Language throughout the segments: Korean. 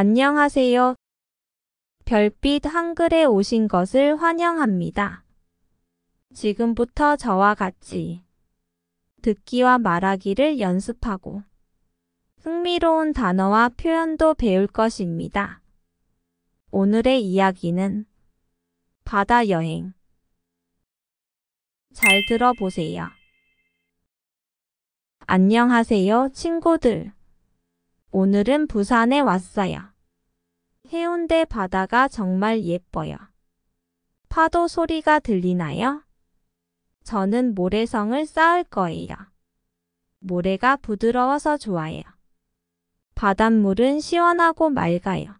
안녕하세요. 별빛 한글에 오신 것을 환영합니다. 지금부터 저와 같이 듣기와 말하기를 연습하고 흥미로운 단어와 표현도 배울 것입니다. 오늘의 이야기는 바다 여행. 잘 들어보세요. 안녕하세요, 친구들. 오늘은 부산에 왔어요. 해운대 바다가 정말 예뻐요. 파도 소리가 들리나요? 저는 모래성을 쌓을 거예요. 모래가 부드러워서 좋아요. 바닷물은 시원하고 맑아요.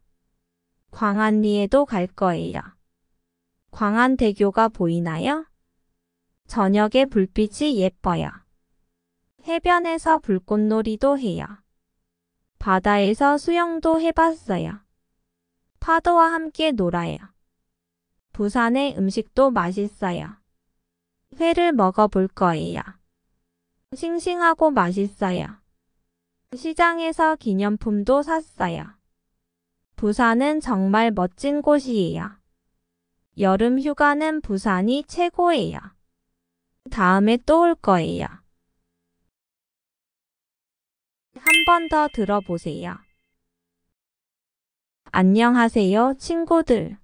광안리에도 갈 거예요. 광안대교가 보이나요? 저녁에 불빛이 예뻐요. 해변에서 불꽃놀이도 해요. 바다에서 수영도 해봤어요. 파도와 함께 놀아요. 부산의 음식도 맛있어요. 회를 먹어볼 거예요. 싱싱하고 맛있어요. 시장에서 기념품도 샀어요. 부산은 정말 멋진 곳이에요. 여름 휴가는 부산이 최고예요. 다음에 또 올 거예요. 한번더 들어보세요. 안녕하세요, 친구들.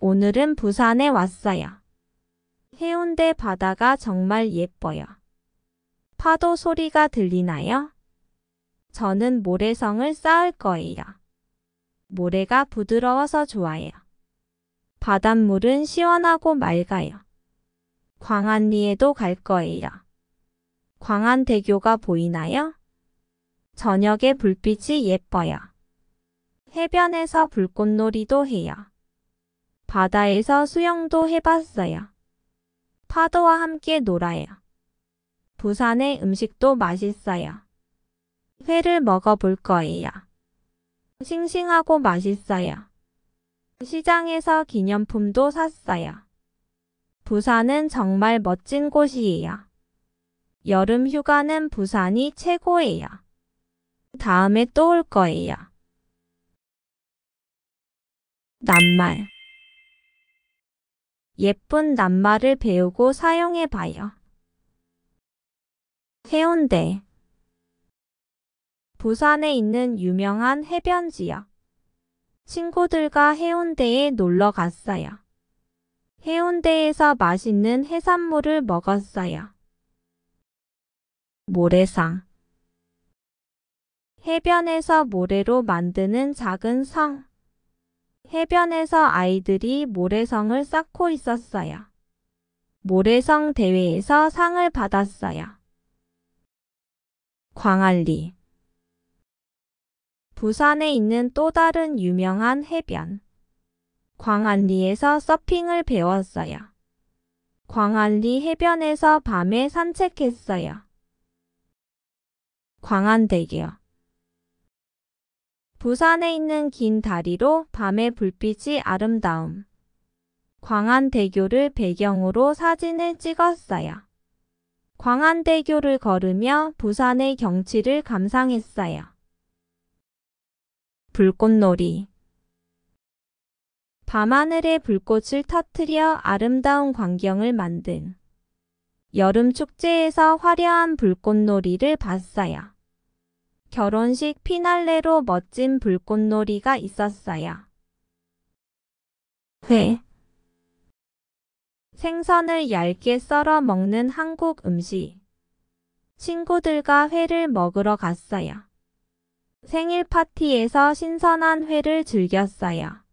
오늘은 부산에 왔어요. 해운대 바다가 정말 예뻐요. 파도 소리가 들리나요? 저는 모래성을 쌓을 거예요. 모래가 부드러워서 좋아요. 바닷물은 시원하고 맑아요. 광안리에도 갈 거예요. 광안대교가 보이나요? 저녁에 불빛이 예뻐요. 해변에서 불꽃놀이도 해요. 바다에서 수영도 해봤어요. 파도와 함께 놀아요. 부산의 음식도 맛있어요. 회를 먹어볼 거예요. 싱싱하고 맛있어요. 시장에서 기념품도 샀어요. 부산은 정말 멋진 곳이에요. 여름 휴가는 부산이 최고예요. 다음에 또 올 거예요. 낱말 예쁜 낱말을 배우고 사용해봐요. 해운대 부산에 있는 유명한 해변지역 친구들과 해운대에 놀러 갔어요. 해운대에서 맛있는 해산물을 먹었어요. 모래상 해변에서 모래로 만드는 작은 성. 해변에서 아이들이 모래성을 쌓고 있었어요. 모래성 대회에서 상을 받았어요. 광안리 부산에 있는 또 다른 유명한 해변. 광안리에서 서핑을 배웠어요. 광안리 해변에서 밤에 산책했어요. 광안대교 부산에 있는 긴 다리로 밤의 불빛이 아름다움. 광안대교를 배경으로 사진을 찍었어요. 광안대교를 걸으며 부산의 경치를 감상했어요. 불꽃놀이 밤하늘의 불꽃을 터뜨려 아름다운 광경을 만든 여름 축제에서 화려한 불꽃놀이를 봤어요. 결혼식 피날레로 멋진 불꽃놀이가 있었어요. 회 생선을 얇게 썰어 먹는 한국 음식 친구들과 회를 먹으러 갔어요. 생일 파티에서 신선한 회를 즐겼어요.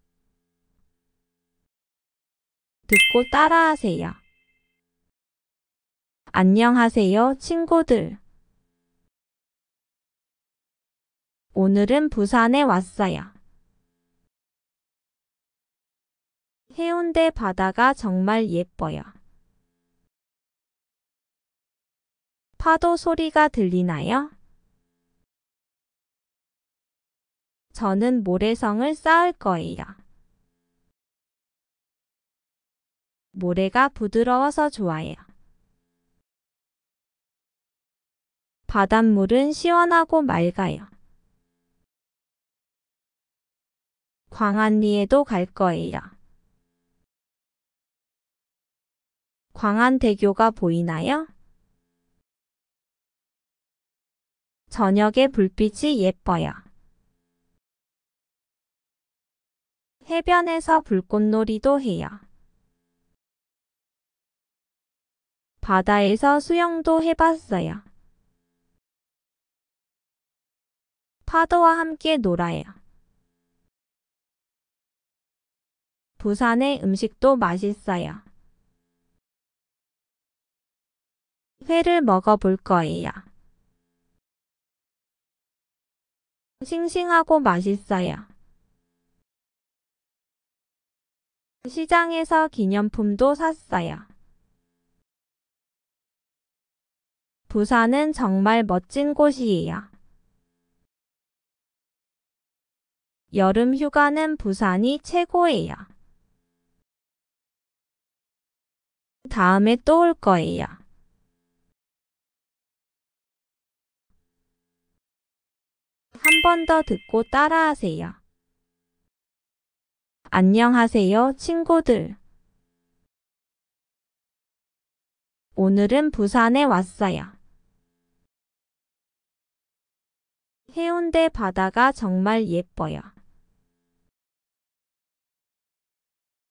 듣고 따라하세요. 안녕하세요, 친구들. 오늘은 부산에 왔어요. 해운대 바다가 정말 예뻐요. 파도 소리가 들리나요? 저는 모래성을 쌓을 거예요. 모래가 부드러워서 좋아요. 바닷물은 시원하고 맑아요. 광안리에도 갈 거예요. 광안대교가 보이나요? 저녁의 불빛이 예뻐요. 해변에서 불꽃놀이도 해요. 바다에서 수영도 해봤어요. 파도와 함께 놀아요. 부산의 음식도 맛있어요. 회를 먹어볼 거예요. 싱싱하고 맛있어요. 시장에서 기념품도 샀어요. 부산은 정말 멋진 곳이에요. 여름 휴가는 부산이 최고예요. 다음에 또 올 거예요. 한 번 더 듣고 따라하세요. 안녕하세요, 친구들. 오늘은 부산에 왔어요. 해운대 바다가 정말 예뻐요.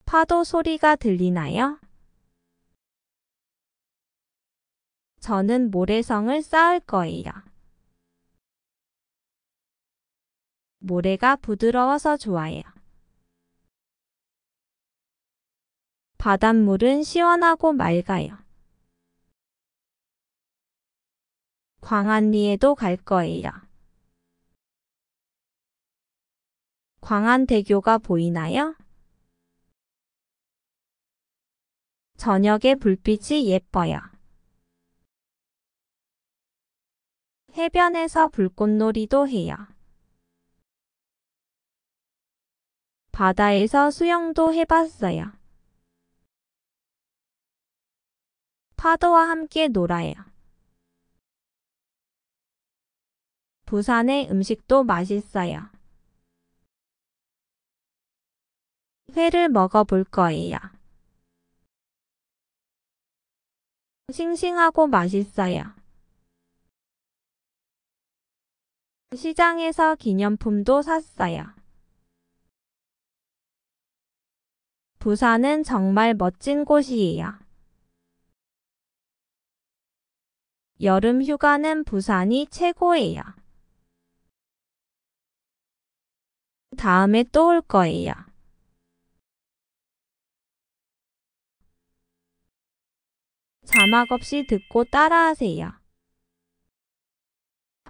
파도 소리가 들리나요? 저는 모래성을 쌓을 거예요. 모래가 부드러워서 좋아요. 바닷물은 시원하고 맑아요. 광안리에도 갈 거예요. 광안대교가 보이나요? 저녁의 불빛이 예뻐요. 해변에서 불꽃놀이도 해요. 바다에서 수영도 해봤어요. 파도와 함께 놀아요. 부산의 음식도 맛있어요. 회를 먹어볼 거예요. 싱싱하고 맛있어요. 시장에서 기념품도 샀어요. 부산은 정말 멋진 곳이에요. 여름 휴가는 부산이 최고예요. 다음에 또 올 거예요. 자막 없이 듣고 따라하세요.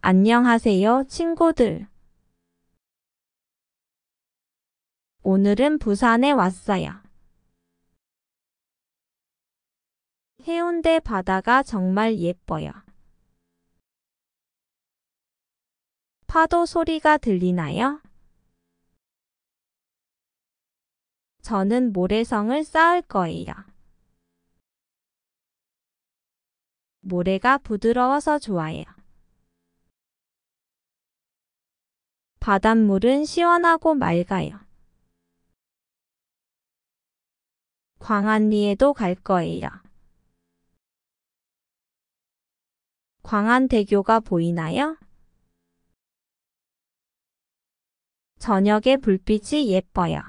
안녕하세요, 친구들. 오늘은 부산에 왔어요. 해운대 바다가 정말 예뻐요. 파도 소리가 들리나요? 저는 모래성을 쌓을 거예요. 모래가 부드러워서 좋아요. 바닷물은 시원하고 맑아요. 광안리에도 갈 거예요. 광안대교가 보이나요? 저녁의 불빛이 예뻐요.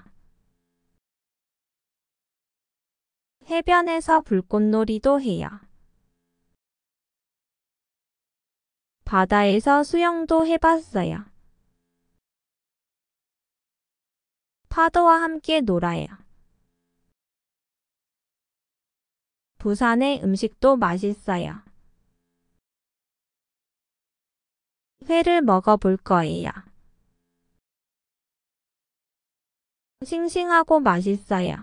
해변에서 불꽃놀이도 해요. 바다에서 수영도 해봤어요. 파도와 함께 놀아요. 부산의 음식도 맛있어요. 회를 먹어볼 거예요. 싱싱하고 맛있어요.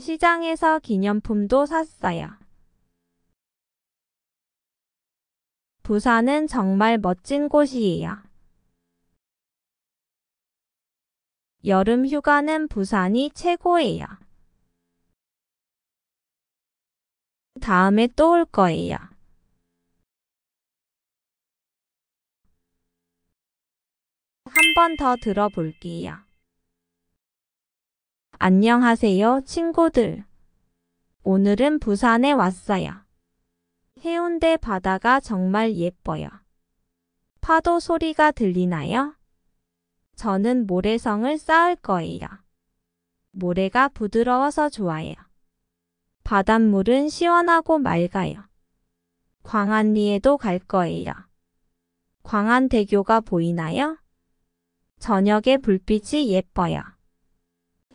시장에서 기념품도 샀어요. 부산은 정말 멋진 곳이에요. 여름 휴가는 부산이 최고예요. 다음에 또 올 거예요. 한 번 더 들어볼게요. 안녕하세요, 친구들. 오늘은 부산에 왔어요. 해운대 바다가 정말 예뻐요. 파도 소리가 들리나요? 저는 모래성을 쌓을 거예요. 모래가 부드러워서 좋아요. 바닷물은 시원하고 맑아요. 광안리에도 갈 거예요. 광안대교가 보이나요? 저녁에 불빛이 예뻐요.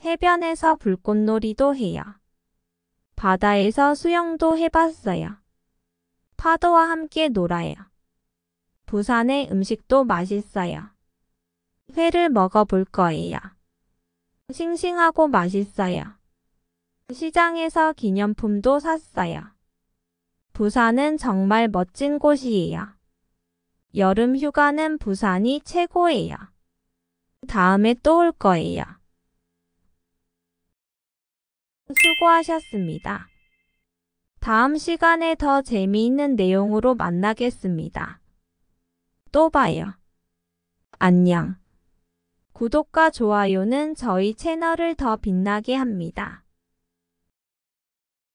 해변에서 불꽃놀이도 해요. 바다에서 수영도 해봤어요. 파도와 함께 놀아요. 부산의 음식도 맛있어요. 회를 먹어볼 거예요. 싱싱하고 맛있어요. 시장에서 기념품도 샀어요. 부산은 정말 멋진 곳이에요. 여름 휴가는 부산이 최고예요. 다음에 또 올 거예요. 수고하셨습니다. 다음 시간에 더 재미있는 내용으로 만나겠습니다. 또 봐요. 안녕. 구독과 좋아요는 저희 채널을 더 빛나게 합니다.